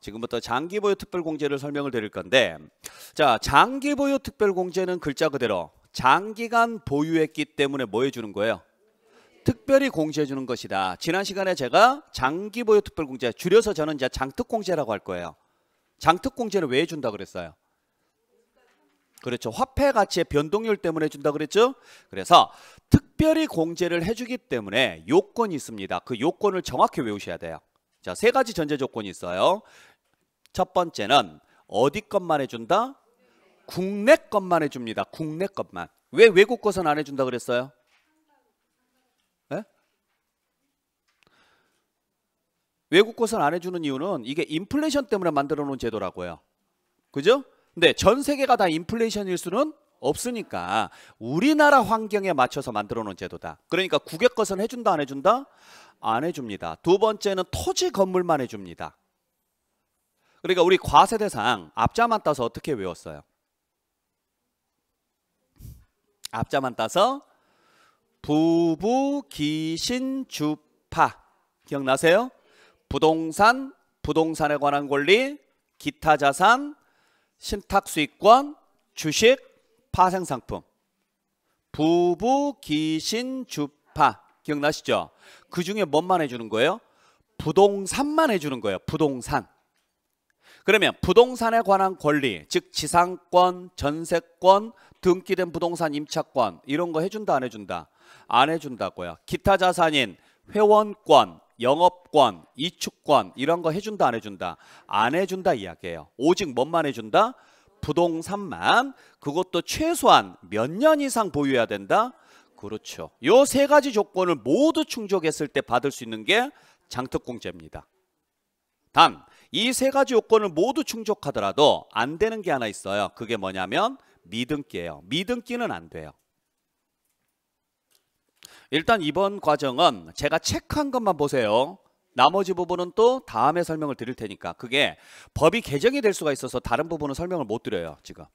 지금부터 장기보유 특별공제를 설명을 드릴 건데 자 장기보유 특별공제는 글자 그대로 장기간 보유했기 때문에 뭐 해주는 거예요? 특별히 공제해 주는 것이다. 지난 시간에 제가 장기보유 특별공제 줄여서 저는 이제 장특공제라고 할 거예요. 장특공제는 왜준다 그랬어요? 그렇죠. 화폐 가치의 변동률 때문에 준다 그랬죠. 그래서 특별히 공제를 해주기 때문에 요건이 있습니다. 그 요건을 정확히 외우셔야 돼요. 자, 세 가지 전제 조건이 있어요. 첫 번째는 어디 것만 해준다? 국내 것만 해줍니다. 국내 것만. 왜 외국 것은 안 해준다 그랬어요? 네? 외국 것은 안 해주는 이유는 이게 인플레이션 때문에 만들어 놓은 제도라고요. 그죠? 근데 전 세계가 다 인플레이션일 수는 없으니까 우리나라 환경에 맞춰서 만들어 놓은 제도다. 그러니까 국외 것은 해준다 안 해준다? 안 해줍니다. 두 번째는 토지 건물만 해줍니다. 그러니까 우리 과세대상 앞자만 따서 어떻게 외웠어요? 앞자만 따서 부부 기신 주파 기억나세요? 부동산 부동산에 관한 권리 기타 자산 신탁 수익권 주식 파생 상품 부부 기신 주파 기억나시죠? 그 중에 뭔만 해주는 거예요? 부동산만 해주는 거예요. 부동산. 그러면 부동산에 관한 권리, 즉 지상권, 전세권, 등기된 부동산 임차권 이런 거 해준다 안 해준다? 안 해준다고요. 기타 자산인 회원권, 영업권, 이축권 이런 거 해준다 안 해준다? 안 해준다 이야기예요. 오직 뭔만 해준다? 부동산만 그것도 최소한 몇 년 이상 보유해야 된다? 그렇죠. 요 세 가지 조건을 모두 충족했을 때 받을 수 있는 게 장특공제입니다. 단 이세 가지 요건을 모두 충족하더라도 안 되는 게 하나 있어요. 그게 뭐냐면 미등기예요. 미등기는 안 돼요. 일단 이번 과정은 제가 체크한 것만 보세요. 나머지 부분은 또 다음에 설명을 드릴 테니까 그게 법이 개정이 될 수가 있어서 다른 부분은 설명을 못 드려요. 지금.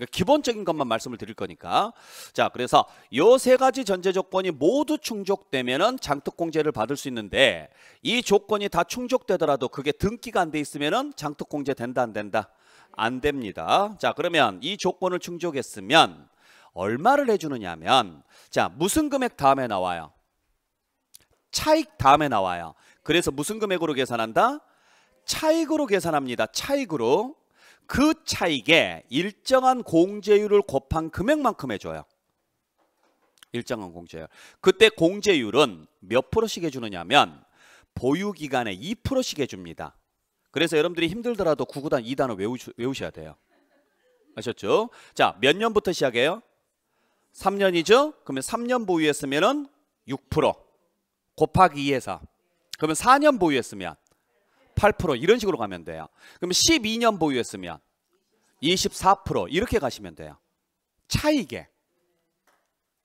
그러니까 기본적인 것만 말씀을 드릴 거니까 자 그래서 요 세 가지 전제 조건이 모두 충족되면은 장특공제를 받을 수 있는데 이 조건이 다 충족되더라도 그게 등기가 안 돼 있으면은 장특공제 된다 안 된다 안 됩니다 자 그러면 이 조건을 충족했으면 얼마를 해주느냐면 자 무슨 금액 다음에 나와요 차익 다음에 나와요 그래서 무슨 금액으로 계산한다 차익으로 계산합니다 차익으로 그 차익에 일정한 공제율을 곱한 금액만큼 해줘요. 일정한 공제율. 그때 공제율은 몇 프로씩 해주느냐면 보유기간에 2%씩 해줍니다. 그래서 여러분들이 힘들더라도 구구단 2단을 외우시, 외우셔야 돼요. 아셨죠? 자, 몇 년부터 시작해요? 3년이죠? 그러면 3년 보유했으면 은6% 곱하기 2에서 그러면 4년 보유했으면 8% 이런 식으로 가면 돼요. 그럼 12년 보유했으면 24% 이렇게 가시면 돼요. 차이게.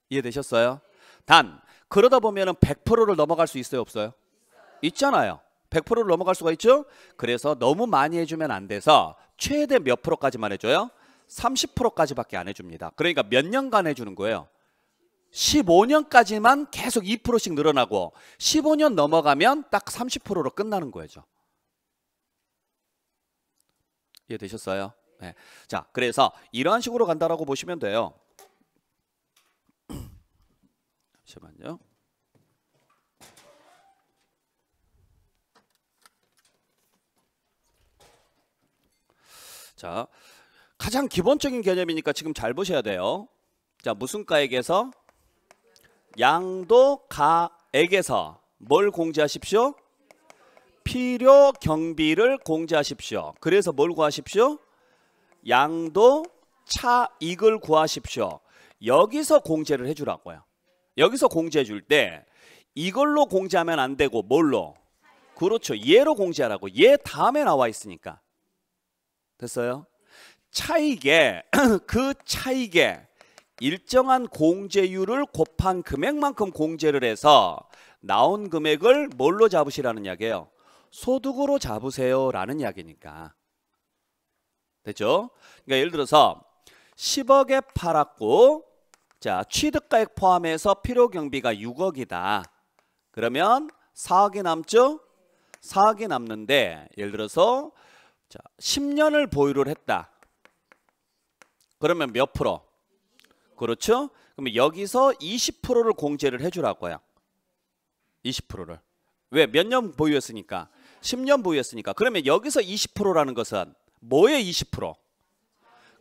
이해되셨어요? 단 그러다 보면 100%를 넘어갈 수 있어요 없어요? 있잖아요. 100%를 넘어갈 수가 있죠? 그래서 너무 많이 해주면 안 돼서 최대 몇 프로까지만 해줘요? 30%까지밖에 안 해줍니다. 그러니까 몇 년간 해주는 거예요? 15년까지만 계속 2%씩 늘어나고 15년 넘어가면 딱 30%로 끝나는 거예요. 이해되셨어요? 예, 네. 자, 그래서 이러한 식으로 간다라고 보시면 돼요. 잠시만요. 자, 가장 기본적인 개념이니까 지금 잘 보셔야 돼요. 자, 무슨 가액에서 양도 가액에서 뭘 공지하십시오? 필요 경비를 공제하십시오. 그래서 뭘 구하십시오? 양도 차익을 구하십시오. 여기서 공제를 해주라고요. 여기서 공제해 줄때 이걸로 공제하면 안 되고 뭘로? 그렇죠. 얘로 공제하라고. 얘 다음에 나와 있으니까. 됐어요? 차익에 그 차익에 일정한 공제율을 곱한 금액만큼 공제를 해서 나온 금액을 뭘로 잡으시라는 이야기예요? 소득으로 잡으세요라는 이야기니까. 됐죠? 그러니까 예를 들어서 10억에 팔았고 자, 취득가액 포함해서 필요 경비가 6억이다. 그러면 4억이 남죠? 4억이 남는데 예를 들어서 자, 10년을 보유를 했다. 그러면 몇 프로? 그렇죠? 그러면 여기서 20%를 공제를 해 주라고요. 20%를. 왜? 몇 년 보유했으니까. 10년 보유했으니까. 그러면 여기서 20%라는 것은 뭐의 20%?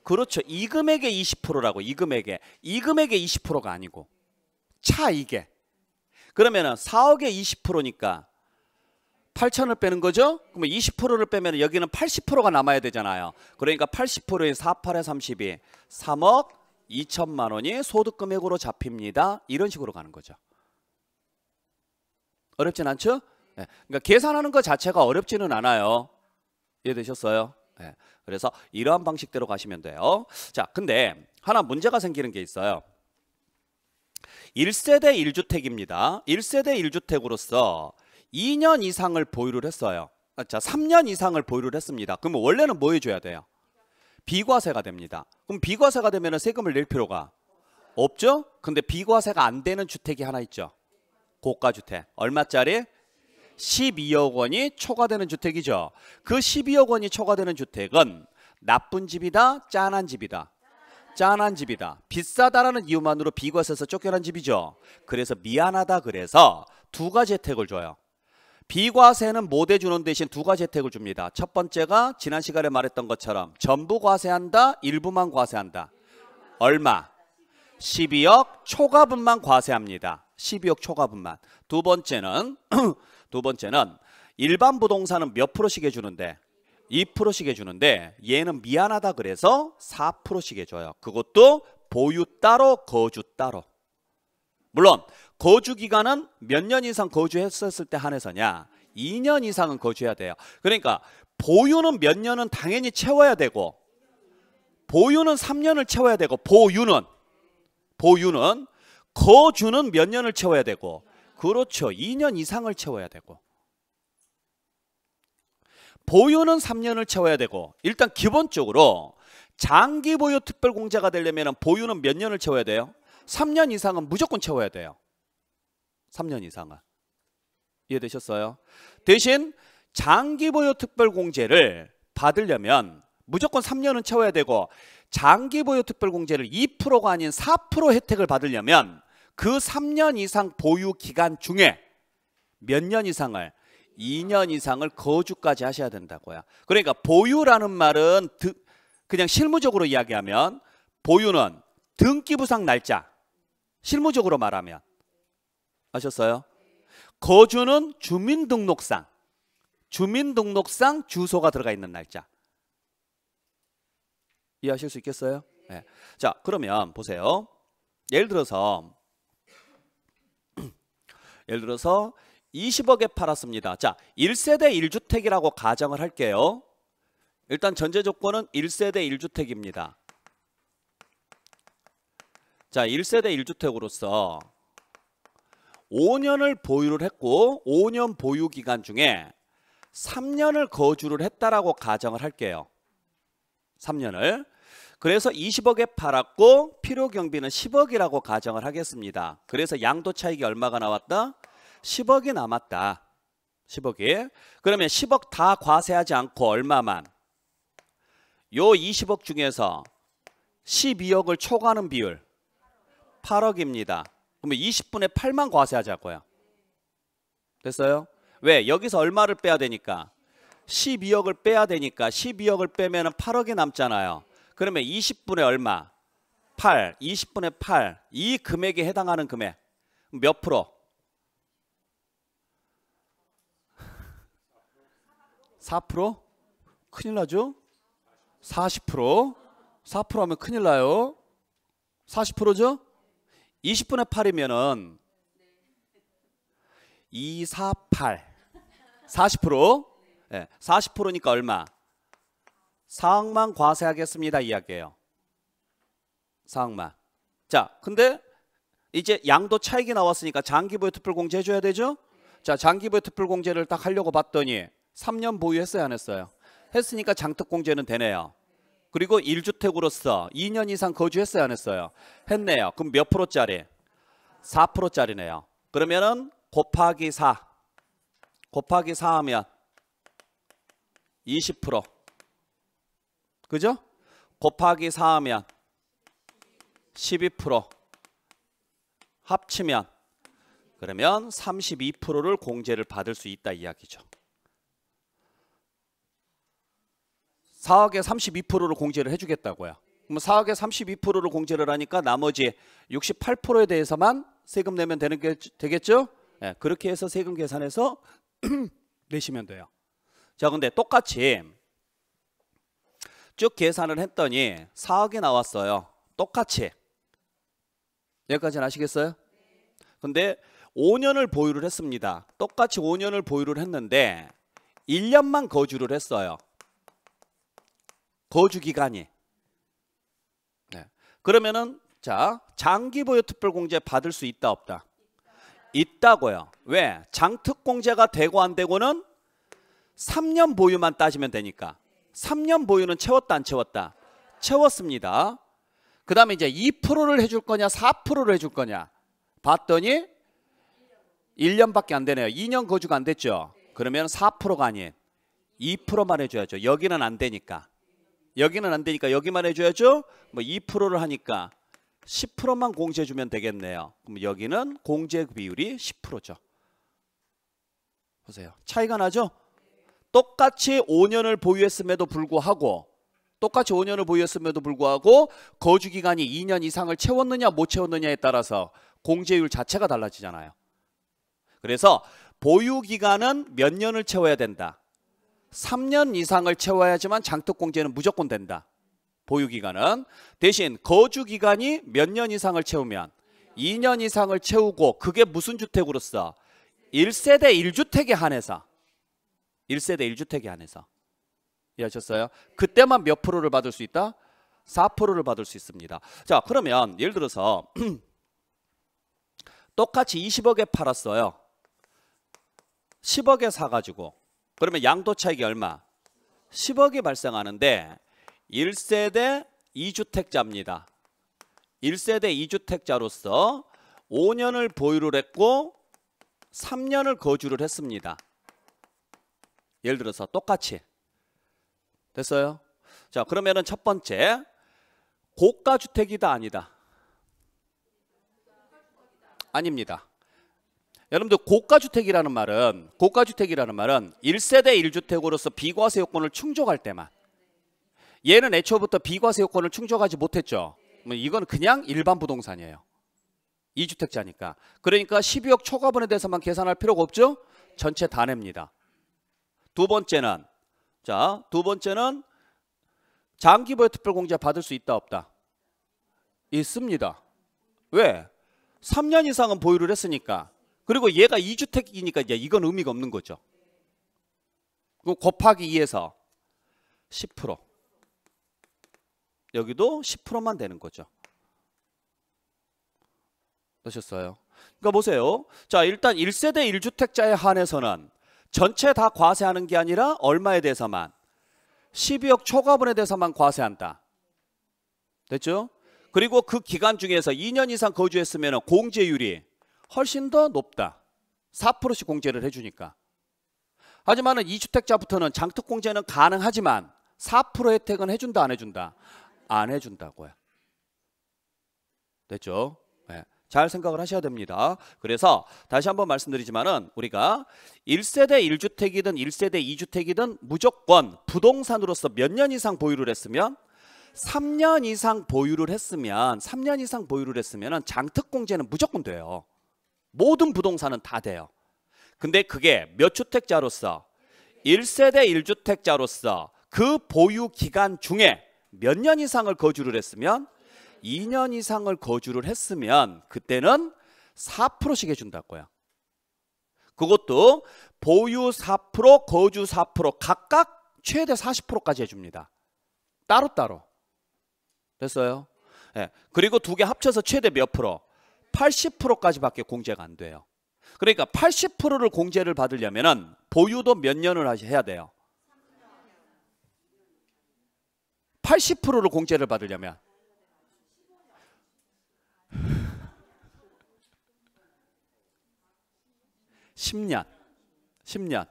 그렇죠. 이 금액의 20%라고. 이 금액에. 이 금액의 20%가 아니고. 차 이게. 그러면은 4억의 20%니까 8천을 빼는 거죠? 그러면 20%를 빼면 여기는 80%가 남아야 되잖아요. 그러니까 80%인 4, 8에 32. 3억 2천만 원이 소득 금액으로 잡힙니다. 이런 식으로 가는 거죠. 어렵진 않죠? 예, 그러니까 계산하는 것 자체가 어렵지는 않아요. 이해되셨어요? 예, 그래서 이러한 방식대로 가시면 돼요. 자, 근데 하나 문제가 생기는 게 있어요. 1세대 1주택입니다. 1세대 1주택으로서 2년 이상을 보유를 했어요. 아, 자, 3년 이상을 보유를 했습니다. 그러면 원래는 뭐 해줘야 돼요? 비과세가 됩니다. 그럼 비과세가 되면 세금을 낼 필요가 없죠? 근데 비과세가 안 되는 주택이 하나 있죠. 고가주택. 얼마짜리? 12억 원이 초과되는 주택이죠. 그 12억 원이 초과되는 주택은 나쁜 집이다, 짠한 집이다. 짠한 집이다. 비싸다라는 이유만으로 비과세에서 쫓겨난 집이죠. 그래서 미안하다 그래서 두 가지 혜택을 줘요. 비과세는 못 해주는 대신 두 가지 혜택을 줍니다. 첫 번째가 지난 시간에 말했던 것처럼 전부 과세한다, 일부만 과세한다. 얼마? 12억 초과분만 과세합니다. 12억 초과분만. 두 번째는 두 번째는 일반 부동산은 몇 프로씩 해주는데 2%씩 해주는데 얘는 미안하다 그래서 4%씩 해줘요. 그것도 보유 따로 거주 따로. 물론 거주 기간은 몇 년 이상 거주했었을 때 한해서냐 2년 이상은 거주해야 돼요. 그러니까 보유는 몇 년은 당연히 채워야 되고 보유는 3년을 채워야 되고 보유는 보유는 거주는 몇 년을 채워야 되고 그렇죠. 2년 이상을 채워야 되고 보유는 3년을 채워야 되고 일단 기본적으로 장기 보유 특별공제가 되려면 보유는 몇 년을 채워야 돼요? 3년 이상은 무조건 채워야 돼요. 3년 이상은. 이해되셨어요? 대신 장기 보유 특별공제를 받으려면 무조건 3년은 채워야 되고 장기 보유 특별공제를 2%가 아닌 4% 혜택을 받으려면 그 3년 이상 보유 기간 중에 몇 년 이상을 2년 이상을 거주까지 하셔야 된다고요. 그러니까 보유라는 말은 그냥 실무적으로 이야기하면 보유는 등기부상 날짜 실무적으로 말하면 아셨어요? 거주는 주민등록상 주민등록상 주소가 들어가 있는 날짜 이해하실 수 있겠어요? 네. 자 그러면 보세요 예를 들어서 예를 들어서 20억에 팔았습니다. 자, 1세대 1주택이라고 가정을 할게요. 일단 전제 조건은 1세대 1주택입니다. 자, 1세대 1주택으로서 5년을 보유를 했고 5년 보유 기간 중에 3년을 거주를 했다라고 가정을 할게요. 3년을. 그래서 20억에 팔았고 필요 경비는 10억이라고 가정을 하겠습니다. 그래서 양도 차익이 얼마가 나왔다? 10억이 남았다. 10억이. 그러면 10억 다 과세하지 않고 얼마만? 요 20억 중에서 12억을 초과하는 비율 8억입니다. 그러면 20분의 8만 과세하자고요. 됐어요? 왜? 여기서 얼마를 빼야 되니까? 12억을 빼야 되니까 12억을 빼면 8억이 남잖아요. 그러면 20분의 얼마? 8. 20분의 8. 이 금액에 해당하는 금액. 몇 프로? 4%? 큰일 나죠? 40%? 4% 하면 큰일 나요. 40%죠? 20분의 8이면은 2, 4, 8. 40%? 네, 40%니까 얼마? 사항만 과세하겠습니다 이야기예요. 사항만. 자, 근데 이제 양도 차익이 나왔으니까 장기부의 특별공제 해줘야 되죠? 자, 장기부의 특별공제를 딱 하려고 봤더니 3년 보유했어요, 안 했어요? 했으니까 장특공제는 되네요. 그리고 1주택으로서 2년 이상 거주했어요, 안 했어요? 했네요. 그럼 몇 프로짜리? 4%짜리네요. 그러면은 곱하기 4. 곱하기 4 하면 20%. 그죠? 곱하기 4하면 12% 합치면 그러면 32%를 공제를 받을 수 있다 이야기죠. 4억에 32%를 공제를 해주겠다고요. 그럼 4억에 32%를 공제를 하니까 나머지 68%에 대해서만 세금 내면 되는 게 되겠죠? 네, 그렇게 해서 세금 계산해서 내시면 돼요. 자, 근데 똑같이 쭉 계산을 했더니 4억이 나왔어요. 똑같이. 여기까지는 아시겠어요? 근데 5년을 보유를 했습니다. 똑같이 5년을 보유를 했는데 1년만 거주를 했어요. 거주 기간이. 네. 그러면은 자, 장기 보유 특별 공제 받을 수 있다 없다. 있다고요. 왜? 장특공제가 되고 안 되고는 3년 보유만 따지면 되니까. 3년 보유는 채웠다 안 채웠다? 채웠습니다. 그 다음에 이제 2%를 해줄 거냐 4%를 해줄 거냐 봤더니 1년밖에 안 되네요. 2년 거주가 안 됐죠. 그러면 4%가 아닌 2%만 해줘야죠. 여기는 안 되니까. 여기는 안 되니까 여기만 해줘야죠. 뭐 2%를 하니까 10%만 공제해주면 되겠네요. 그럼 여기는 공제 비율이 10%죠. 보세요. 차이가 나죠? 똑같이 5년을 보유했음에도 불구하고 똑같이 5년을 보유했음에도 불구하고 거주 기간이 2년 이상을 채웠느냐 못 채웠느냐에 따라서 공제율 자체가 달라지잖아요. 그래서 보유 기간은 몇 년을 채워야 된다. 3년 이상을 채워야지만 장특 공제는 무조건 된다. 보유 기간은 대신 거주 기간이 몇 년 이상을 채우면 2년 이상을 채우고 그게 무슨 주택으로서 1세대 1주택에 한해서 1세대 1주택이 안에서 이해하셨어요? 그때만 몇 프로를 받을 수 있다? 4%를 받을 수 있습니다. 자 그러면 예를 들어서 똑같이 20억에 팔았어요. 10억에 사가지고 그러면 양도 차익이 얼마? 10억이 발생하는데 1세대 2주택자입니다. 1세대 2주택자로서 5년을 보유를 했고 3년을 거주를 했습니다. 예를 들어서 똑같이 됐어요? 자 그러면은 첫 번째 고가 주택이다 아니다 아닙니다. 여러분들 고가 주택이라는 말은 고가 주택이라는 말은 1세대 1주택으로서 비과세 요건을 충족할 때만 얘는 애초부터 비과세 요건을 충족하지 못했죠. 뭐 이건 그냥 일반 부동산이에요. 2주택자니까. 그러니까 12억 초과분에 대해서만 계산할 필요가 없죠? 전체 다 냅니다. 두 번째는 자, 두 번째는 장기보유 특별공제 받을 수 있다 없다? 있습니다. 왜? 3년 이상은 보유를 했으니까. 그리고 얘가 2주택이니까 이제 이건 의미가 없는 거죠. 그럼 곱하기 2에서 10% 여기도 10%만 되는 거죠. 되셨어요? 그러니까 보세요. 자, 일단 1세대 1주택자에 한해서는 전체 다 과세하는 게 아니라 얼마에 대해서만 12억 초과분에 대해서만 과세한다. 됐죠? 그리고 그 기간 중에서 2년 이상 거주했으면 공제율이 훨씬 더 높다. 4%씩 공제를 해주니까. 하지만 이주택자부터는 장특공제는 가능하지만 4% 혜택은 해준다 안 해준다? 안 해준다고요. 됐죠? 네. 잘 생각을 하셔야 됩니다. 그래서 다시 한번 말씀드리지만은 우리가 1세대 1주택이든 1세대 2주택이든 무조건 부동산으로서 몇 년 이상 보유를 했으면 3년 이상 보유를 했으면 3년 이상 보유를 했으면 장특공제는 무조건 돼요. 모든 부동산은 다 돼요. 근데 그게 몇 주택자로서 1세대 1주택자로서 그 보유 기간 중에 몇 년 이상을 거주를 했으면 2년 이상을 거주를 했으면 그때는 4%씩 해준다고요. 그것도 보유 4%, 거주 4% 각각 최대 40%까지 해줍니다. 따로따로. 됐어요? 예. 그리고 두 개 합쳐서 최대 몇 프로? 80%까지밖에 공제가 안 돼요. 그러니까 80%를 공제를 받으려면 보유도 몇 년을 해야 돼요? 80%를 공제를 받으려면 10년. 10년.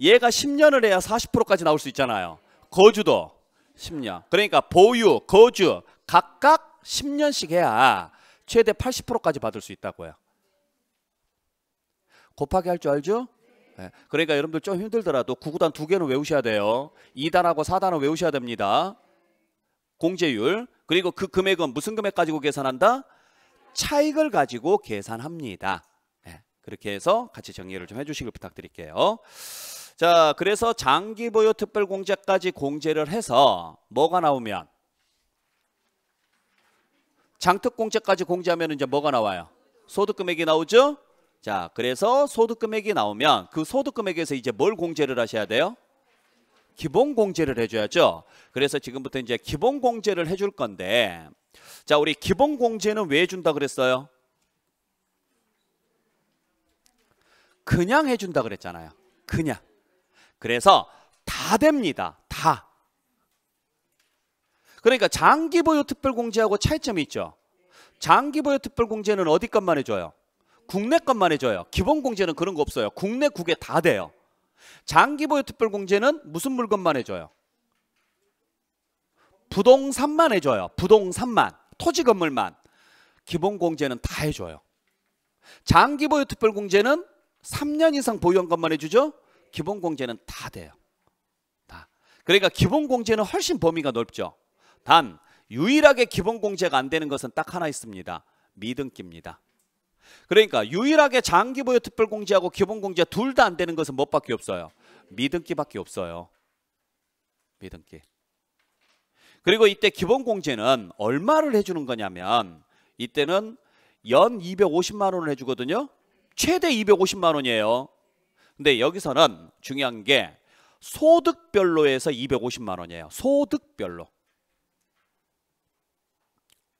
얘가 10년을 해야 40%까지 나올 수 있잖아요. 거주도 10년. 그러니까 보유, 거주 각각 10년씩 해야 최대 80%까지 받을 수 있다고요. 곱하기 할 줄 알죠? 네. 그러니까 여러분들 좀 힘들더라도 구구단 두 개는 외우셔야 돼요. 2단하고 4단은 외우셔야 됩니다. 공제율 그리고 그 금액은 무슨 금액 가지고 계산한다? 차익을 가지고 계산합니다. 네, 그렇게 해서 같이 정리를 좀 해주시길 부탁드릴게요. 자, 그래서 장기보유 특별공제까지 공제를 해서 뭐가 나오면 장특공제까지 공제하면 이제 뭐가 나와요? 소득금액이 나오죠? 자, 그래서 소득금액이 나오면 그 소득금액에서 이제 뭘 공제를 하셔야 돼요? 기본 공제를 해줘야죠. 그래서 지금부터 이제 기본 공제를 해줄 건데 자 우리 기본 공제는 왜 준다 그랬어요? 그냥 해준다 그랬잖아요. 그냥. 그래서 다 됩니다. 다. 그러니까 장기보유 특별공제하고 차이점이 있죠. 장기보유 특별공제는 어디 것만 해줘요? 국내 것만 해줘요. 기본공제는 그런 거 없어요. 국내 국에 다 돼요. 장기보유 특별공제는 무슨 물건만 해줘요? 부동산만 해줘요. 부동산만. 토지 건물만. 기본공제는 다 해줘요. 장기보유 특별공제는 3년 이상 보유한 것만 해주죠. 기본공제는 다 돼요. 다. 그러니까 기본공제는 훨씬 범위가 넓죠. 단 유일하게 기본공제가 안 되는 것은 딱 하나 있습니다. 미등기입니다. 그러니까 유일하게 장기보유 특별공제하고 기본공제 둘 다 안 되는 것은 뭐밖에 없어요. 미등기밖에 없어요. 미등기. 그리고 이때 기본공제는 얼마를 해주는 거냐면 이때는 연 250만 원을 해주거든요. 최대 250만 원이에요. 근데 여기서는 중요한 게 소득별로 해서 250만 원이에요. 소득별로.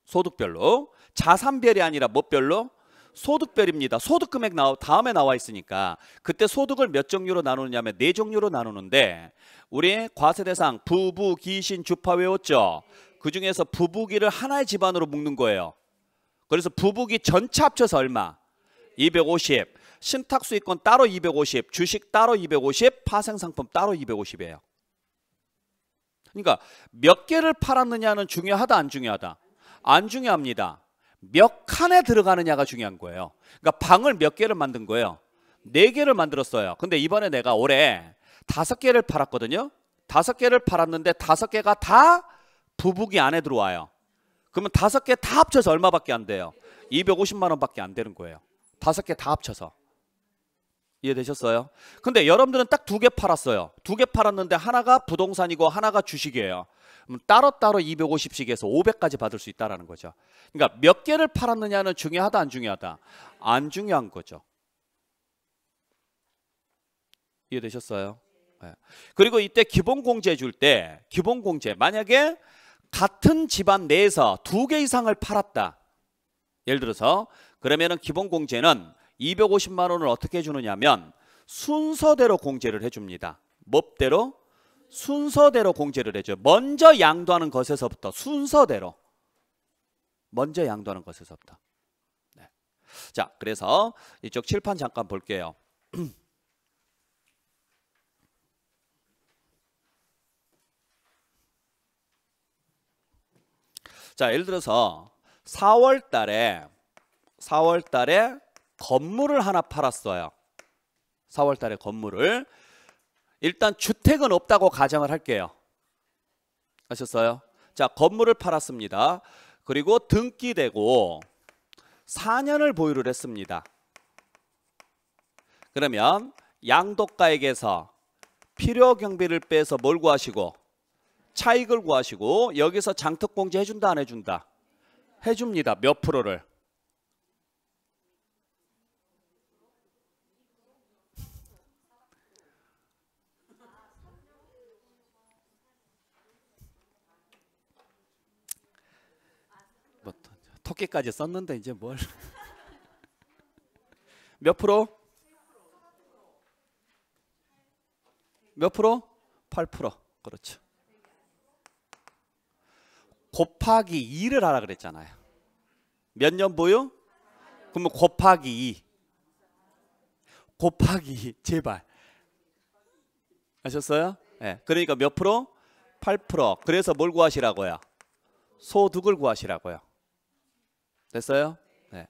소득별로. 자산별이 아니라 뭐별로? 소득별입니다. 소득 금액 나 다음에 나와 있으니까 그때 소득을 몇 종류로 나누느냐면 네 종류로 나누는데 우리 과세 대상 부부, 기신, 주파 외웠죠. 그 중에서 부부기를 하나의 집안으로 묶는 거예요. 그래서 부부기 전체 합쳐서 얼마? 250. 신탁 수익권 따로 250, 주식 따로 250, 파생 상품 따로 250이에요. 그러니까 몇 개를 팔았느냐는 중요하다 안 중요하다? 안 중요합니다. 몇 칸에 들어가느냐가 중요한 거예요. 그러니까 방을 몇 개를 만든 거예요. 네 개를 만들었어요. 근데 이번에 내가 올해 다섯 개를 팔았거든요. 다섯 개를 팔았는데 다섯 개가 다 부부기 안에 들어와요. 그러면 다섯 개 다 합쳐서 얼마밖에 안 돼요? 250만 원밖에 안 되는 거예요. 다섯 개 다 합쳐서. 이해되셨어요? 근데 여러분들은 딱 두 개 팔았어요. 두 개 팔았는데 하나가 부동산이고 하나가 주식이에요. 따로따로 250씩 에서 500까지 받을 수 있다라는 거죠. 그러니까 몇 개를 팔았느냐는 중요하다 안 중요하다? 안 중요한 거죠. 이해되셨어요? 네. 그리고 이때 기본공제 줄 때 기본공제 만약에 같은 집안 내에서 두 개 이상을 팔았다. 예를 들어서 그러면은 기본공제는 250만 원을 어떻게 주느냐면 순서대로 공제를 해줍니다. 법대로 순서대로 공제를 해줘요. 먼저 양도하는 것에서부터 순서대로 먼저 양도하는 것에서부터 네. 자 그래서 이쪽 칠판 잠깐 볼게요. 자 예를 들어서 4월 달에 4월 달에 건물을 하나 팔았어요. 4월 달에 건물을 일단 주택은 없다고 가정을 할게요. 아셨어요? 자, 건물을 팔았습니다. 그리고 등기되고 4년을 보유를 했습니다. 그러면 양도가액에서 필요 경비를 빼서 뭘 구하시고 차익을 구하시고 여기서 장특공제 해준다 안 해준다? 해줍니다. 몇 프로를? 토끼까지 썼는데 이제 뭘? 몇 프로? 몇 프로? 8% 그렇죠. 곱하기 2를 하라 그랬잖아요. 몇 년 보유? 그러면 곱하기 2. 곱하기 2, 제발. 아셨어요? 예. 네. 그러니까 몇 프로? 8%. 그래서 뭘 구하시라고요? 소득을 구하시라고요. 됐어요? 네.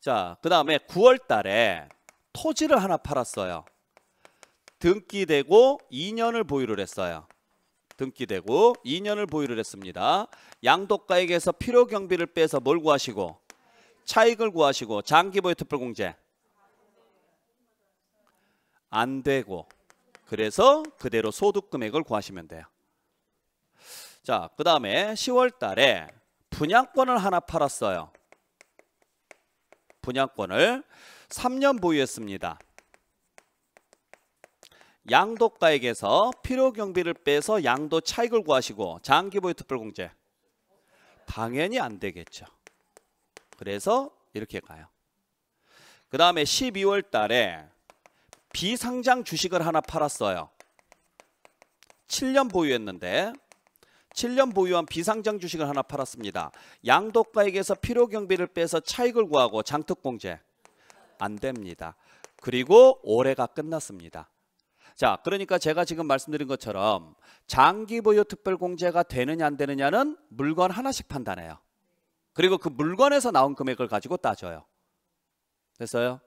자, 그 다음에 9월 달에 토지를 하나 팔았어요. 등기되고 2년을 보유를 했어요. 등기되고 2년을 보유를 했습니다. 양도가액에서 필요경비를 빼서 뭘 구하시고 차익을 구하시고 장기보유 특별공제 안 되고 그래서 그대로 소득금액을 구하시면 돼요. 자, 그 다음에 10월 달에 분양권을 하나 팔았어요. 분양권을 3년 보유했습니다. 양도가액에서 필요경비를 빼서 양도 차익을 구하시고 장기보유 특별공제 당연히 안 되겠죠. 그래서 이렇게 가요. 그 다음에 12월 달에 비상장 주식을 하나 팔았어요. 7년 보유했는데 7년 보유한 비상장 주식을 하나 팔았습니다. 양도가액에서 필요경비를 빼서 차익을 구하고 장특공제 안 됩니다. 그리고 올해가 끝났습니다. 자, 그러니까 제가 지금 말씀드린 것처럼 장기 보유 특별공제가 되느냐 안 되느냐는 물건 하나씩 판단해요. 그리고 그 물건에서 나온 금액을 가지고 따져요. 됐어요?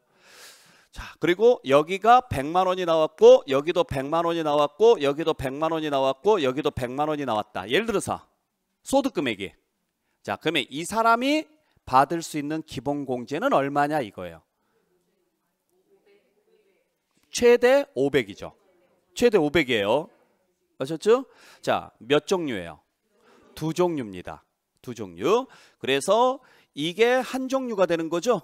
자, 그리고 여기가 100만 원이 나왔고 여기도 100만 원이 나왔고 여기도 100만 원이 나왔고 여기도 100만 원이 나왔다. 예를 들어서 소득 금액이. 자, 그러면 이 사람이 받을 수 있는 기본 공제는 얼마냐 이거예요. 최대 500이죠. 최대 500이에요. 아셨죠? 자, 몇 종류예요? 두 종류입니다. 두 종류. 그래서 이게 한 종류가 되는 거죠.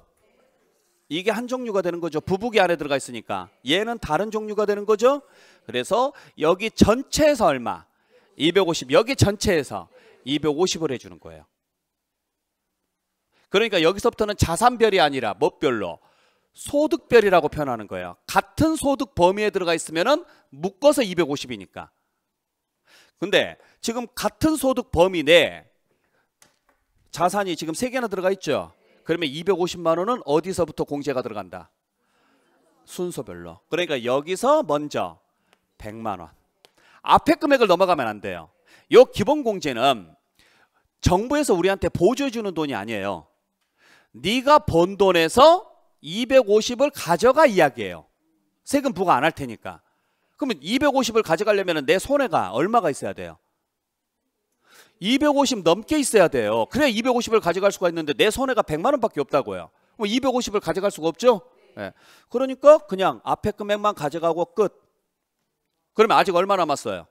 이게 한 종류가 되는 거죠. 부부기 안에 들어가 있으니까. 얘는 다른 종류가 되는 거죠. 그래서 여기 전체에서 얼마? 250. 여기 전체에서 250을 해주는 거예요. 그러니까 여기서부터는 자산별이 아니라 뭐별로? 소득별이라고 표현하는 거예요. 같은 소득 범위에 들어가 있으면은 묶어서 250이니까. 근데 지금 같은 소득 범위 내 자산이 지금 세 개나 들어가 있죠. 그러면 250만 원은 어디서부터 공제가 들어간다? 순서별로. 그러니까 여기서 먼저 100만 원. 앞에 금액을 넘어가면 안 돼요. 요 기본 공제는 정부에서 우리한테 보조해 주는 돈이 아니에요. 네가 번 돈에서 250을 가져가 이야기예요. 세금 부과 안 할 테니까. 그러면 250을 가져가려면 내 손해가 얼마가 있어야 돼요? 250 넘게 있어야 돼요. 그래야 250을 가져갈 수가 있는데 내 손해가 100만 원밖에 없다고요. 250을 가져갈 수가 없죠. 네. 그러니까 그냥 앞에 금액만 가져가고 끝. 그러면 아직 얼마 남았어요?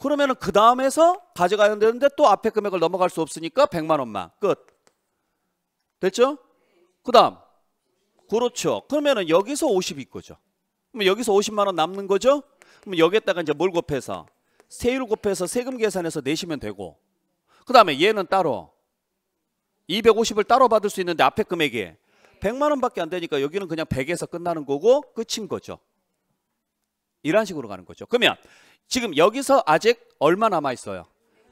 그러면그 다음에서 가져가야 되는데 또 앞에 금액을 넘어갈 수 없으니까 100만 원만 끝. 됐죠? 그 다음 그렇죠. 그러면 여기서 50이 거죠. 그럼 여기서 50만 원 남는 거죠? 그럼 여기에다가 이제 뭘 곱해서 세율 곱해서 세금 계산해서 내시면 되고 그 다음에 얘는 따로 250을 따로 받을 수 있는데 앞에 금액이 100만 원밖에 안 되니까 여기는 그냥 100에서 끝나는 거고 끝인 거죠. 이런 식으로 가는 거죠. 그러면 지금 여기서 아직 얼마 남아 있어요?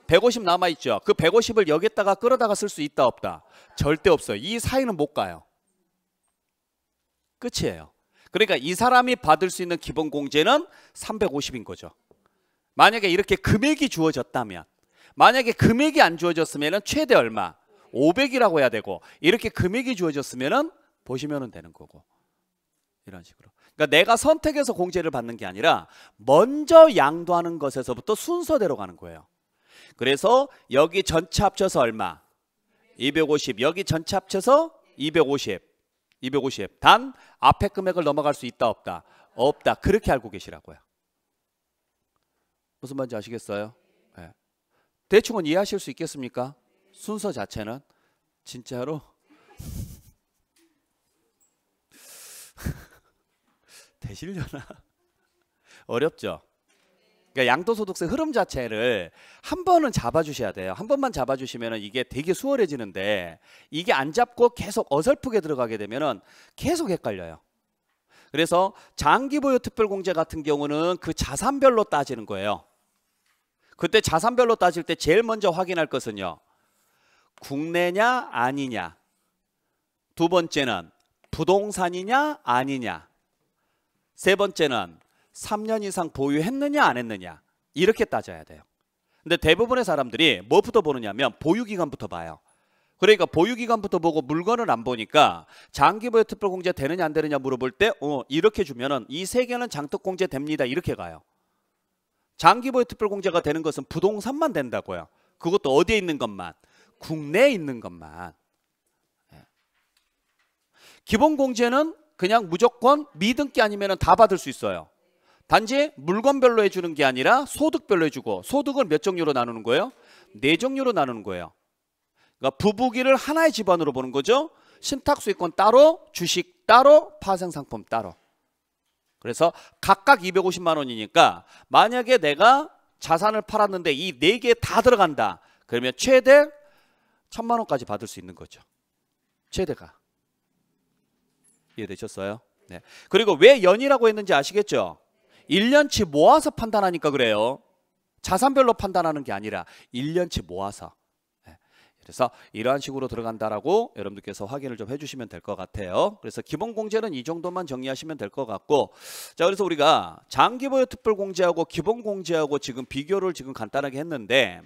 150 남아 있죠. 그 150을 여기다가 끌어다가 쓸 수 있다 없다? 절대 없어요. 이 사이는 못 가요. 끝이에요. 그러니까 이 사람이 받을 수 있는 기본 공제는 350인 거죠. 만약에 이렇게 금액이 주어졌다면 만약에 금액이 안 주어졌으면 최대 얼마? 500이라고 해야 되고 이렇게 금액이 주어졌으면 보시면 되는 거고 이런 식으로 그러니까 내가 선택해서 공제를 받는 게 아니라 먼저 양도하는 것에서부터 순서대로 가는 거예요 그래서 여기 전체 합쳐서 얼마? 250 여기 전체 합쳐서 250 250단 앞에 금액을 넘어갈 수 있다 없다 없다 그렇게 알고 계시라고요 무슨 말인지 아시겠어요? 네. 대충은 이해하실 수 있겠습니까? 순서 자체는 진짜로 되실려나 어렵죠. 그러니까 양도소득세 흐름 자체를 한 번은 잡아주셔야 돼요. 한 번만 잡아주시면 이게 되게 수월해지는데 이게 안 잡고 계속 어설프게 들어가게 되면 계속 헷갈려요. 그래서 장기보유 특별공제 같은 경우는 그 자산별로 따지는 거예요. 그때 자산별로 따질 때 제일 먼저 확인할 것은요. 국내냐 아니냐. 두 번째는 부동산이냐 아니냐. 세 번째는 3년 이상 보유했느냐 안 했느냐. 이렇게 따져야 돼요. 근데 대부분의 사람들이 뭐부터 보느냐면 보유기간부터 봐요. 그러니까 보유기간부터 보고 물건을 안 보니까 장기보유 특별공제 되느냐 안 되느냐 물어볼 때 어, 이렇게 주면은 이 세 개는 장특공제 됩니다 이렇게 가요. 장기보유 특별공제가 되는 것은 부동산만 된다고요. 그것도 어디에 있는 것만. 국내에 있는 것만. 예. 기본공제는 그냥 무조건 미등기 아니면 다 받을 수 있어요. 단지 물건별로 해주는 게 아니라 소득별로 해주고 소득을 몇 종류로 나누는 거예요? 네 종류로 나누는 거예요. 그러니까 부부기를 하나의 집안으로 보는 거죠. 신탁수익권 따로, 주식 따로, 파생상품 따로. 그래서 각각 250만 원이니까 만약에 내가 자산을 팔았는데 이 네 개 다 들어간다. 그러면 최대 1 0 0 0만 원까지 받을 수 있는 거죠. 최대가. 이해되셨어요? 네. 그리고 왜 연이라고 했는지 아시겠죠? 1년치 모아서 판단하니까 그래요. 자산별로 판단하는 게 아니라 1년치 모아서. 그래서 이러한 식으로 들어간다라고 여러분들께서 확인을 좀 해주시면 될 것 같아요. 그래서 기본 공제는 이 정도만 정리하시면 될 것 같고 자 그래서 우리가 장기보유 특별 공제하고 기본 공제하고 지금 비교를 지금 간단하게 했는데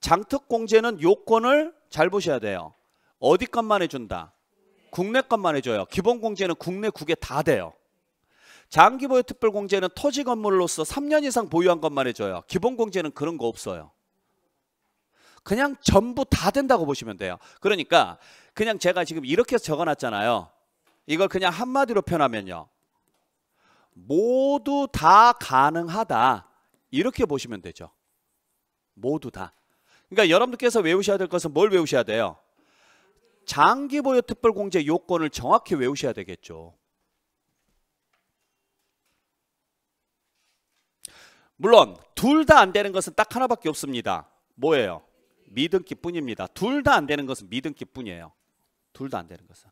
장특 공제는 요건을 잘 보셔야 돼요. 어디 것만 해준다. 국내 것만 해줘요. 기본 공제는 국내 국외 다 돼요. 장기보유 특별 공제는 토지 건물로서 3년 이상 보유한 것만 해줘요. 기본 공제는 그런 거 없어요. 그냥 전부 다 된다고 보시면 돼요. 그러니까 그냥 제가 지금 이렇게 적어놨잖아요. 이걸 그냥 한마디로 표현하면요. 모두 다 가능하다. 이렇게 보시면 되죠. 모두 다. 그러니까 여러분들께서 외우셔야 될 것은 뭘 외우셔야 돼요? 장기보유 특별공제 요건을 정확히 외우셔야 되겠죠. 물론 둘 다 안 되는 것은 딱 하나밖에 없습니다. 뭐예요? 미등기뿐입니다. 둘 다 안 되는 것은 미등기뿐이에요. 둘 다 안 되는 것은.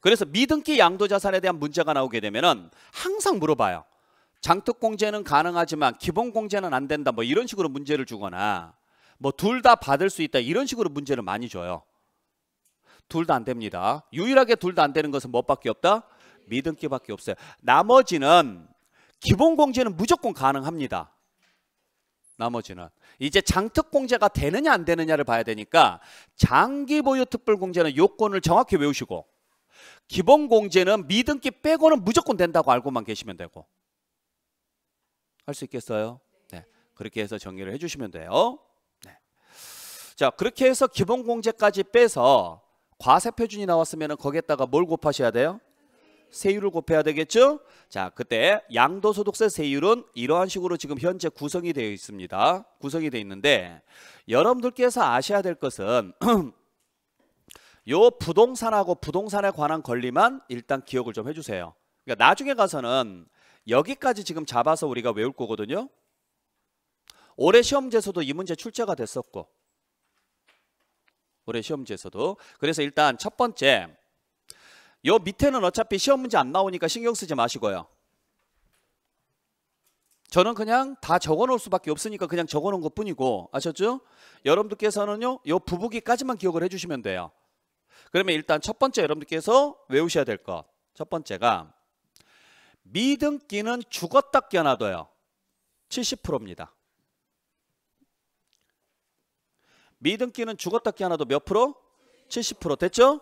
그래서 미등기 양도자산에 대한 문제가 나오게 되면은 항상 물어봐요. 장특공제는 가능하지만 기본공제는 안 된다. 뭐 이런 식으로 문제를 주거나 뭐 둘 다 받을 수 있다. 이런 식으로 문제를 많이 줘요. 둘 다 안 됩니다. 유일하게 둘 다 안 되는 것은 뭐밖에 없다? 미등기밖에 없어요. 나머지는 기본공제는 무조건 가능합니다. 나머지는 이제 장특공제가 되느냐 안 되느냐를 봐야 되니까 장기 보유 특별공제는 요건을 정확히 외우시고 기본 공제는 미등기 빼고는 무조건 된다고 알고만 계시면 되고 할 수 있겠어요? 네, 그렇게 해서 정리를 해주시면 돼요. 네. 자, 그렇게 해서 기본 공제까지 빼서 과세 표준이 나왔으면 거기에다가 뭘 곱하셔야 돼요? 세율을 곱해야 되겠죠? 자, 그때 양도소득세 세율은 이러한 식으로 지금 현재 구성이 되어 있습니다. 구성이 되어 있는데 여러분들께서 아셔야 될 것은 요 부동산하고 부동산에 관한 권리만 일단 기억을 좀 해주세요. 그러니까 나중에 가서는 여기까지 지금 잡아서 우리가 외울 거거든요. 올해 시험제에서도 이 문제 출제가 됐었고 올해 시험제에서도 그래서 일단 첫 번째 요 밑에는 어차피 시험 문제 안 나오니까 신경 쓰지 마시고요. 저는 그냥 다 적어놓을 수밖에 없으니까 그냥 적어놓은 것뿐이고 아셨죠? 여러분들께서는요. 요 부부기까지만 기억을 해주시면 돼요. 그러면 일단 첫 번째 여러분들께서 외우셔야 될 것. 첫 번째가 미등기는 죽었다 깨어나둬요 70%입니다. 미등기는 죽었다 깨어나도 몇 프로? 70% 됐죠?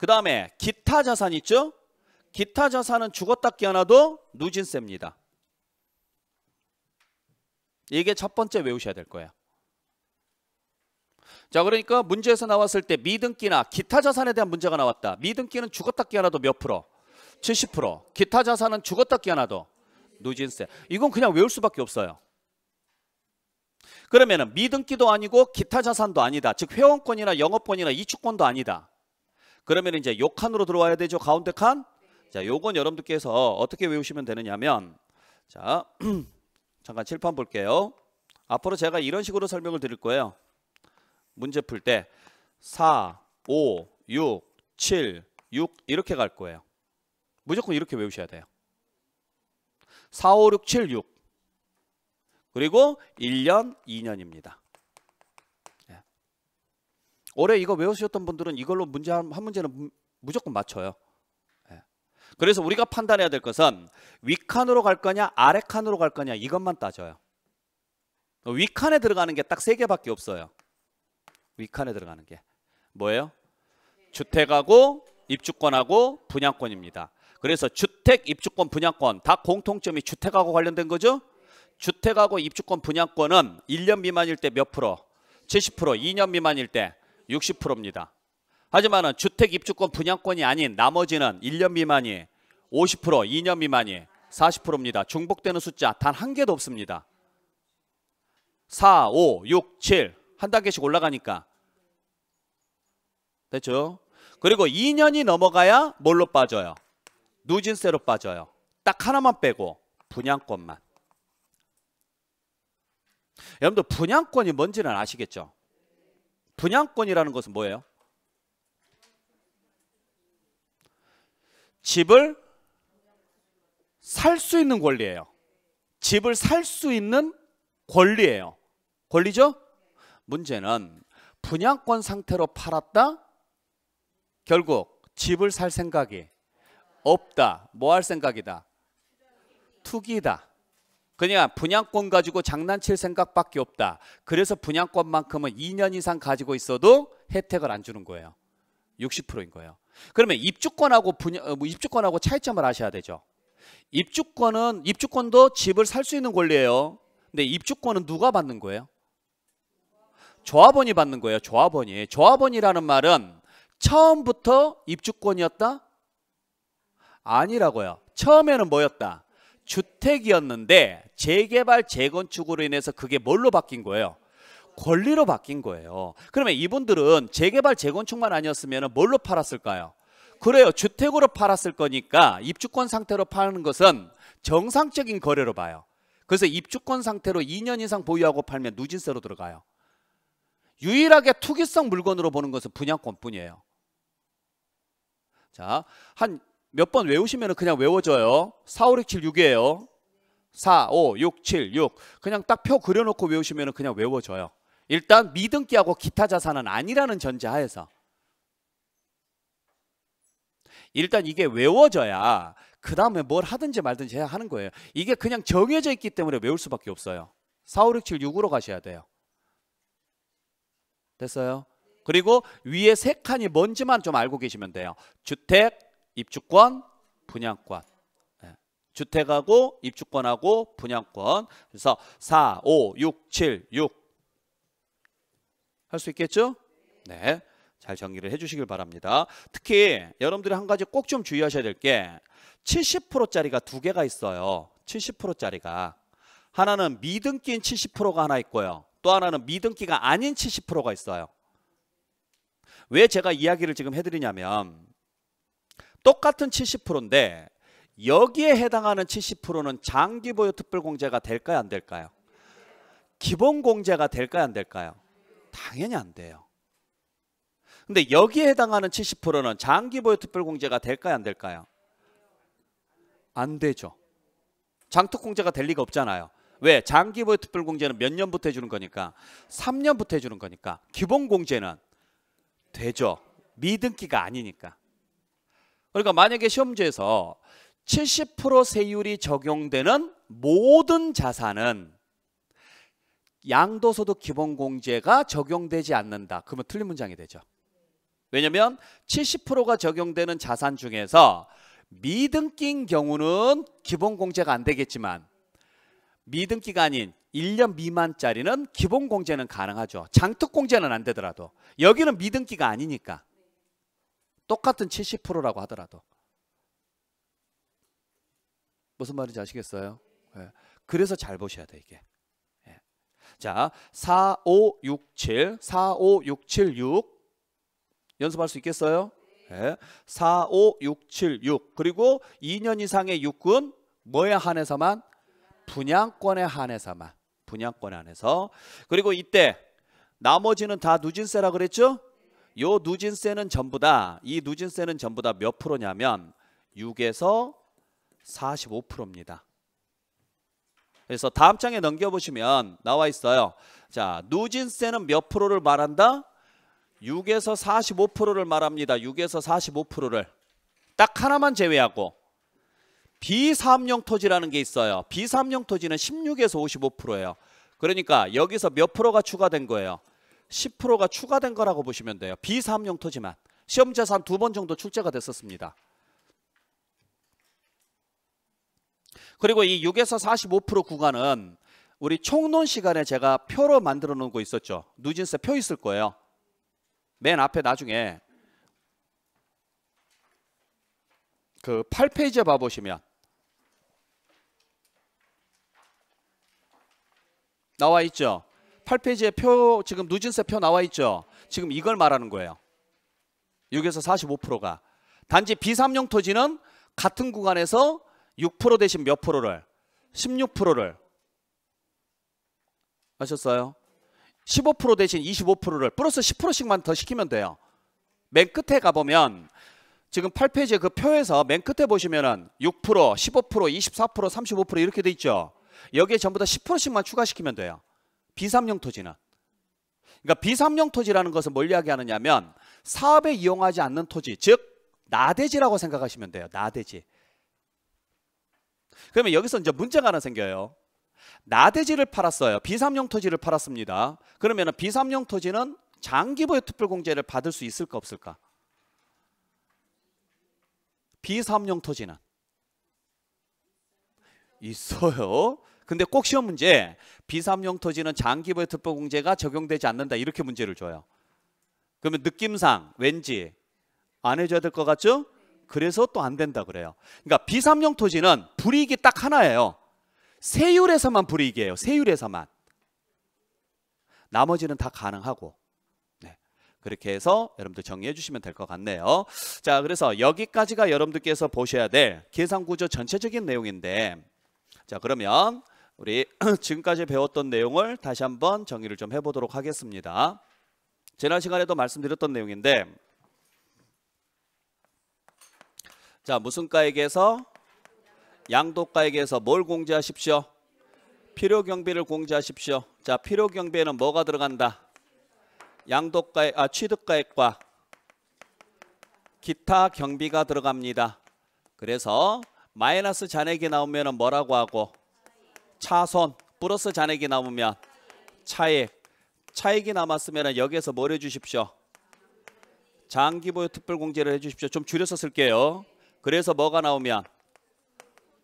그 다음에 기타 자산 있죠? 기타 자산은 죽었다 깨어나도 누진세입니다. 이게 첫 번째 외우셔야 될 거예요. 자 그러니까 문제에서 나왔을 때 미등기나 기타 자산에 대한 문제가 나왔다. 미등기는 죽었다 깨어나도 몇 프로? 70% 기타 자산은 죽었다 깨어나도 누진세 이건 그냥 외울 수밖에 없어요. 그러면 은 미등기도 아니고 기타 자산도 아니다. 즉 회원권이나 영업권이나 이축권도 아니다. 그러면 이제 요 칸으로 들어와야 되죠. 가운데 칸. 네. 자, 요건 여러분들께서 어떻게 외우시면 되느냐면 자, 잠깐 칠판 볼게요. 앞으로 제가 이런 식으로 설명을 드릴 거예요. 문제 풀 때 4, 5, 6, 7, 6 이렇게 갈 거예요. 무조건 이렇게 외우셔야 돼요. 4, 5, 6, 7, 6. 그리고 1년, 2년입니다. 올해 이거 외우셨던 분들은 이걸로 문제 한, 한 문제는 무조건 맞춰요. 예. 그래서 우리가 판단해야 될 것은 위칸으로 갈 거냐 아래 칸으로 갈 거냐 이것만 따져요. 위칸에 들어가는 게 딱 세 개밖에 없어요. 위칸에 들어가는 게 뭐예요? 주택하고 입주권하고 분양권입니다. 그래서 주택, 입주권, 분양권 다 공통점이 주택하고 관련된 거죠? 주택하고 입주권, 분양권은 1년 미만일 때 몇 프로? 70%, 2년 미만일 때 60%입니다. 하지만 주택 입주권 분양권이 아닌 나머지는 1년 미만이 50%, 2년 미만이 40%입니다. 중복되는 숫자 단 한 개도 없습니다. 4, 5, 6, 7 한 단계씩 올라가니까 됐죠? 그리고 2년이 넘어가야 뭘로 빠져요? 누진세로 빠져요. 딱 하나만 빼고 분양권만. 여러분들 분양권이 뭔지는 아시겠죠? 분양권이라는 것은 뭐예요? 집을 살 수 있는 권리예요. 집을 살 수 있는 권리예요. 권리죠? 문제는 분양권 상태로 팔았다. 결국 집을 살 생각이 없다. 뭐 할 생각이다? 투기다. 그냥 분양권 가지고 장난칠 생각밖에 없다. 그래서 분양권만큼은 2년 이상 가지고 있어도 혜택을 안 주는 거예요. 60%인 거예요. 그러면 입주권하고 분양, 어, 뭐 입주권하고 차이점을 아셔야 되죠. 입주권은 입주권도 집을 살 수 있는 권리예요. 근데 입주권은 누가 받는 거예요? 조합원이 받는 거예요. 조합원이. 조합원이라는 말은 처음부터 입주권이었다? 아니라고요. 처음에는 뭐였다? 주택이었는데 재개발 재건축으로 인해서 그게 뭘로 바뀐 거예요? 권리로 바뀐 거예요. 그러면 이분들은 재개발 재건축만 아니었으면 뭘로 팔았을까요? 그래요. 주택으로 팔았을 거니까 입주권 상태로 파는 것은 정상적인 거래로 봐요. 그래서 입주권 상태로 2년 이상 보유하고 팔면 누진세로 들어가요. 유일하게 투기성 물건으로 보는 것은 분양권뿐이에요. 자, 한 몇번 외우시면 그냥 외워져요. 4, 5, 6, 7, 6이에요. 4, 5, 6, 7, 6. 그냥 딱 표 그려놓고 외우시면 그냥 외워져요. 일단 미등기하고 기타 자산은 아니라는 전제하에서 일단 이게 외워져야 그 다음에 뭘 하든지 말든지 해야 하는 거예요. 이게 그냥 정해져 있기 때문에 외울 수밖에 없어요. 4, 5, 6, 7, 6으로 가셔야 돼요. 됐어요? 그리고 위에 세 칸이 뭔지만 좀 알고 계시면 돼요. 주택, 입주권, 분양권. 예. 주택하고 입주권하고 분양권. 그래서 4, 5, 6, 7, 6. 할 수 있겠죠? 네. 잘 정리를 해주시길 바랍니다. 특히 여러분들이 한 가지 꼭 좀 주의하셔야 될 게 70%짜리가 두 개가 있어요. 70%짜리가. 하나는 미등기인 70%가 하나 있고요. 또 하나는 미등기가 아닌 70%가 있어요. 왜 제가 이야기를 지금 해드리냐면 똑같은 70%인데 여기에 해당하는 70%는 장기 보유 특별 공제가 될까요 안 될까요? 기본 공제가 될까요 안 될까요? 당연히 안 돼요. 근데 여기에 해당하는 70%는 장기 보유 특별 공제가 될까요 안 될까요? 안 되죠. 장특 공제가 될 리가 없잖아요. 왜? 장기 보유 특별 공제는 몇 년부터 해 주는 거니까 3년부터 해 주는 거니까 기본 공제는 되죠. 미등기가 아니니까. 그러니까 만약에 시험지에서 70% 세율이 적용되는 모든 자산은 양도소득 기본공제가 적용되지 않는다. 그러면 틀린 문장이 되죠. 왜냐하면 70%가 적용되는 자산 중에서 미등기인 경우는 기본공제가 안 되겠지만 미등기가 아닌 1년 미만짜리는 기본공제는 가능하죠. 장특공제는 안 되더라도 여기는 미등기가 아니니까 똑같은 70%라고 하더라도 무슨 말인지 아시겠어요? 예. 그래서 잘 보셔야 돼 이게. 예. 자, 4, 5, 6, 7, 4, 5, 6, 7, 6 연습할 수 있겠어요? 예. 4, 5, 6, 7, 6 그리고 2년 이상의 육군 뭐에 한해서만? 분양권에 한해서만 분양권에 한해서 그리고 이때 나머지는 다 누진세라 그랬죠? 요 누진세는 전부 다이 누진세는 전부 다 몇 프로냐면 6에서 45%입니다. 그래서 다음 장에 넘겨보시면 나와 있어요. 자, 누진세는 몇 프로를 말한다? 6에서 45%를 말합니다. 6에서 45%를. 딱 하나만 제외하고 비삼용 토지라는 게 있어요. 비삼용 토지는 16에서 55%예요. 그러니까 여기서 몇 프로가 추가된 거예요? 10%가 추가된 거라고 보시면 돼요. 비사업용토지만 시험자산 두 번 정도 출제가 됐었습니다. 그리고 이 6에서 45% 구간은 우리 총론 시간에 제가 표로 만들어 놓은 거 있었죠. 누진세 표 있을 거예요. 맨 앞에 나중에 그 8페이지에 봐보시면 나와 있죠. 8페이지에 표 지금 누진세 표 나와 있죠. 지금 이걸 말하는 거예요. 6에서 45%가 단지 비삼용 토지는 같은 구간에서 6% 대신 몇 프로를 16%를 아셨어요? 15% 대신 25%를 플러스 10%씩만 더 시키면 돼요. 맨 끝에 가보면 지금 8페이지 그 표에서 맨 끝에 보시면은 6%, 15%, 24%, 35% 이렇게 돼 있죠. 여기에 전부 다 10%씩만 추가시키면 돼요. 비삼용 토지는 그러니까 비삼용 토지라는 것은 뭘 이야기하느냐면 사업에 이용하지 않는 토지 즉 나대지라고 생각하시면 돼요 나대지 그러면 여기서 이제 문제가 하나 생겨요 나대지를 팔았어요 비삼용 토지를 팔았습니다 그러면 비삼용 토지는 장기보유 특별공제를 받을 수 있을까 없을까 비삼용 토지는 있어요 근데 꼭 시험 문제 비삼용 토지는 장기부의 특별공제가 적용되지 않는다 이렇게 문제를 줘요. 그러면 느낌상 왠지 안 해줘야 될 것 같죠? 그래서 또 안 된다 그래요. 그러니까 비삼용 토지는 불이익이 딱 하나예요. 세율에서만 불이익이에요. 세율에서만. 나머지는 다 가능하고. 네. 그렇게 해서 여러분들 정리해 주시면 될 것 같네요. 자, 그래서 여기까지가 여러분들께서 보셔야 될 계산구조 전체적인 내용인데 자, 그러면 우리 지금까지 배웠던 내용을 다시 한번 정리를 좀 해보도록 하겠습니다. 지난 시간에도 말씀드렸던 내용인데 자 무슨 가액에서 양도가액에서 뭘 공제하십시오? 필요경비를 공제하십시오. 자 필요경비에는 뭐가 들어간다? 양도가아 취득가액과 기타 경비가 들어갑니다. 그래서 마이너스 잔액이 나오면 뭐라고 하고 차선 플러스 잔액이 남으면 차액 차액이 남았으면 여기에서 뭘 해주십시오 장기보유 특별공제를 해주십시오 좀 줄여서 쓸게요 그래서 뭐가 나오면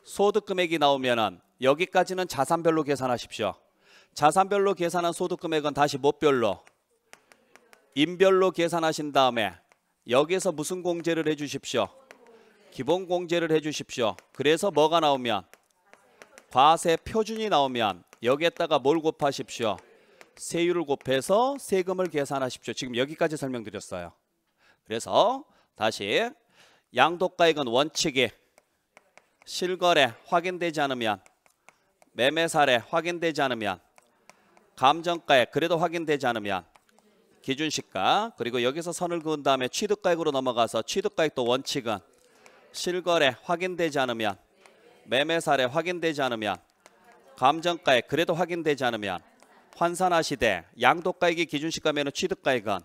소득금액이 나오면 여기까지는 자산별로 계산하십시오 자산별로 계산한 소득금액은 다시 못별로 인별로 계산하신 다음에 여기에서 무슨 공제를 해주십시오 기본공제를 해주십시오 그래서 뭐가 나오면 과세 표준이 나오면 여기에다가 뭘 곱하십시오. 세율을 곱해서 세금을 계산하십시오. 지금 여기까지 설명드렸어요. 그래서 다시 양도가액은 원칙이 실거래 확인되지 않으면 매매 사례 확인되지 않으면 감정가액 그래도 확인되지 않으면 기준시가 그리고 여기서 선을 그은 다음에 취득가액으로 넘어가서 취득가액도 원칙은 실거래 확인되지 않으면 매매 사례 확인되지 않으면 감정가액 그래도 확인되지 않으면 환산하시되 양도가액이 기준시가면 취득가액은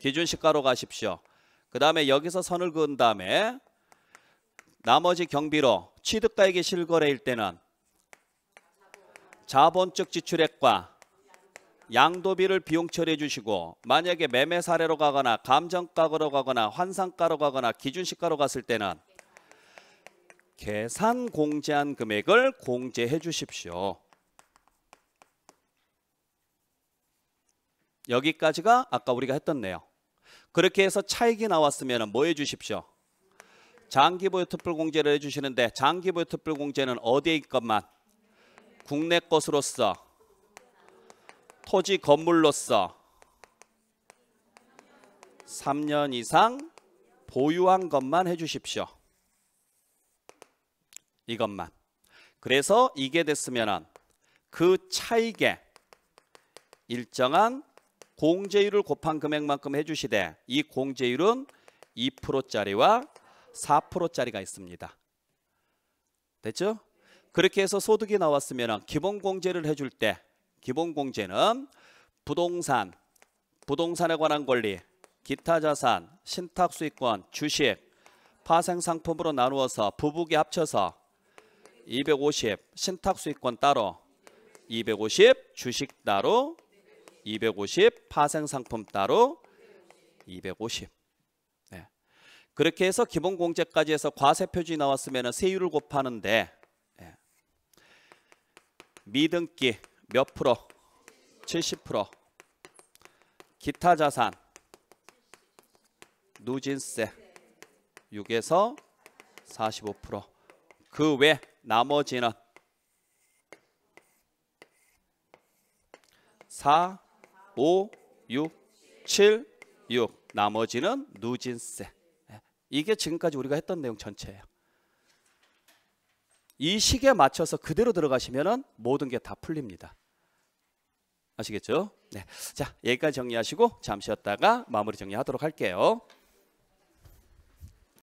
기준시가로 가십시오. 그 다음에 여기서 선을 그은 다음에 나머지 경비로 취득가액이 실거래일 때는 자본적 지출액과 양도비를 비용 처리해 주시고 만약에 매매 사례로 가거나 감정가로 가거나 환산가로 가거나 기준시가로 갔을 때는 계산 공제한 금액을 공제해 주십시오. 여기까지가 아까 우리가 했던 내용. 그렇게 해서 차익이 나왔으면 뭐해 주십시오? 장기보유 특별 공제를 해 주시는데 장기보유 특별 공제는 어디에 것만 국내 것으로서 토지 건물로서 3년 이상 보유한 것만 해 주십시오. 이것만. 그래서 이게 됐으면 그 차익에 일정한 공제율을 곱한 금액만큼 해주시되 이 공제율은 2%짜리와 4%짜리가 있습니다. 됐죠? 그렇게 해서 소득이 나왔으면 기본공제를 해줄 때 기본공제는 부동산, 부동산에 관한 권리, 기타 자산, 신탁 수익권, 주식, 파생상품으로 나누어서 부부기 합쳐서 250 신탁 수익권 따로 250 주식 따로 250 파생 상품 따로 250 네. 그렇게 해서 기본 공제까지 해서 과세 표지 나왔으면 세율을 곱하는데 네. 미등기 몇 프로 70% 기타 자산 누진세 6에서 45%그 외 나머지는 4, 5, 6, 7, 6 나머지는 누진세 예, 이게 지금까지 우리가 했던 내용 전체예요 이 식에 맞춰서 그대로 들어가시면 모든 게 다 풀립니다 아시겠죠? 네. 자 여기까지 정리하시고 잠시 쉬었다가 마무리 정리하도록 할게요